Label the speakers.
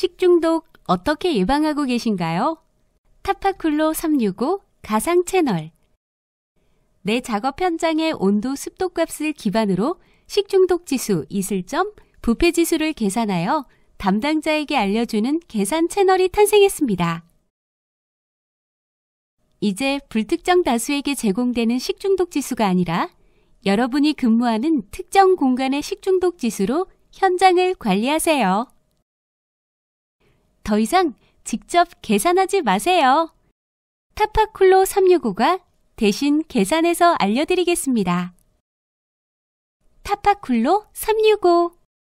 Speaker 1: 식중독 어떻게 예방하고 계신가요? 타파쿨로 365 가상 채널. 내 작업 현장의 온도 습도 값을 기반으로 식중독 지수, 이슬점, 부패 지수를 계산하여 담당자에게 알려주는 계산 채널이 탄생했습니다. 이제 불특정 다수에게 제공되는 식중독 지수가 아니라 여러분이 근무하는 특정 공간의 식중독 지수로 현장을 관리하세요. 더 이상 직접 계산하지 마세요. 타파쿨로 365가 대신 계산해서 알려드리겠습니다.
Speaker 2: 타파쿨로 365